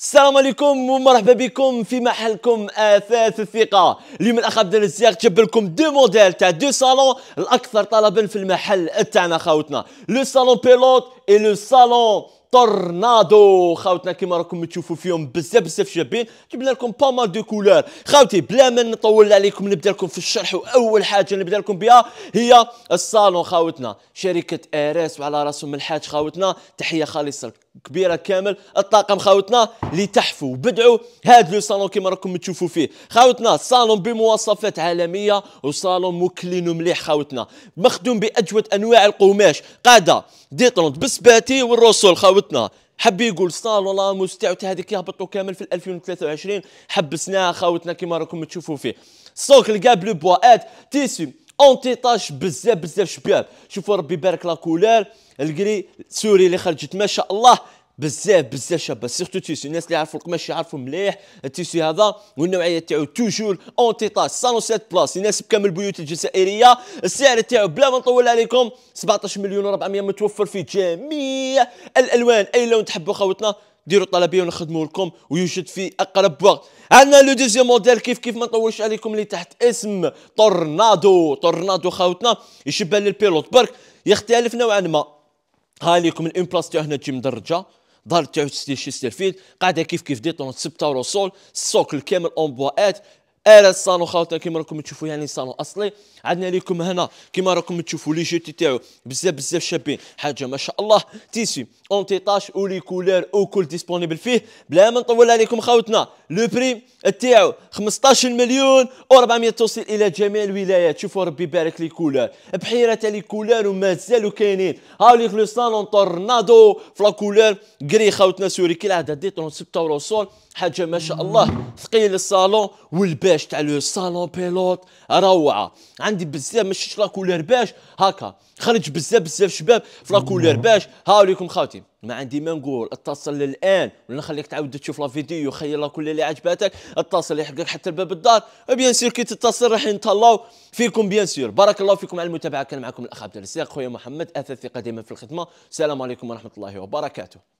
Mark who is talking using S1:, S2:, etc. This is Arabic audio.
S1: السلام عليكم ومرحبا بكم في محلكم اثاث الثقه اليوم الاخ عبد الرزاق جاب لكم دو موديل تاع دو صالون الاكثر طلبا في المحل تاعنا خاوتنا لو صالون بيلوت اي لو صالون تورنادو خاوتنا كيما راكم تشوفوا فيهم بزاف بزاف شابين جبنا لكم با مال دو كولور خاوتي بلا ما نطول عليكم نبدا لكم في الشرح واول حاجه نبدا لكم بها هي الصالون خاوتنا شركه اراس وعلى راسهم الحاج خاوتنا تحيه خالصه كبيره كامل الطاقم خاوتنا اللي تحفوا وبدعوا هذا لو صالون كيما راكم تشوفوا فيه خاوتنا صالون بمواصفات عالميه وصالون مكلين ومليح خاوتنا مخدوم باجود انواع القماش قاده ديطرونت بسباتي والرسول خاوتنا حب يقول صالون والله مستعد هذيك يهبطوا كامل في 2023 حبسناها خاوتنا كيما راكم تشوفوا فيه السوق لقى بوا اد تيسيم اونتيطاج بزاف بزاف شباب شوفوا ربي يبارك لا كولار الكري سوري اللي خرجت ما شاء الله بزاف بزاف شابه سيرتو تيسو الناس اللي يعرفوا القماش يعرفوا مليح التيسو هذا والنوعيه تاعو توجور اونتيطاج 107 بلاس يناسب كامل البيوت الجزائريه السعر تاعو بلا ما نطول عليكم 17 مليون و400 متوفر في جميع الالوان اي لون تحبوا خوتنا ديروا طلبيه ونخدموا لكم ويوجد في اقرب وقت عندنا لو دوزيام موديل كيف كيف ما نطولش عليكم اللي تحت اسم تورنادو تورنادو خاوتنا يشبه للبيلوت برك يختلف نوعا ما هاي ليكم الامبلاس تاعو هنا تجي مدرجه دار تاعو ستيل شي قاعده كيف كيف ديتون سبتا ورسول السوكل كامل اون ات ارا الصالون خاوتنا كيما راكم تشوفوا يعني صالون اصلي عندنا لكم هنا كيما راكم تشوفوا لي جوتي تاعو بزاف بزاف شابين حاجه ما شاء الله تيسي اون تيطاش ولي كولير وكل ديسبونيبل فيه بلا ما نطول عليكم خاوتنا لو بري تاعو 15 مليون و400 توصل الى جميع الولايات شوفوا ربي يبارك لي كولير بحيره تاع لي كولير ومازالوا كاينين لي لو صالون تورنادو فلا كولير كري خاوتنا سوري كي العاده دي 36 حاجه ما شاء الله ثقيل الصالون والباش الرباش تاع لو صالون بيلوت روعه عندي بزاف مش لا باش هكا خرج بزاف بزاف شباب في لا باش هاوليكم خاوتي ما عندي ما نقول اتصل الان ولا نخليك تعاود تشوف لا فيديو خير كل اللي عجبتك اتصل يحقك حتى لباب الدار بيان سير كي تتصل راح نتهلاو فيكم بيان سير بارك الله فيكم على المتابعه كان معكم الاخ عبد الرزاق خويا محمد اثاثي قديما دائما في الخدمه السلام عليكم ورحمه الله وبركاته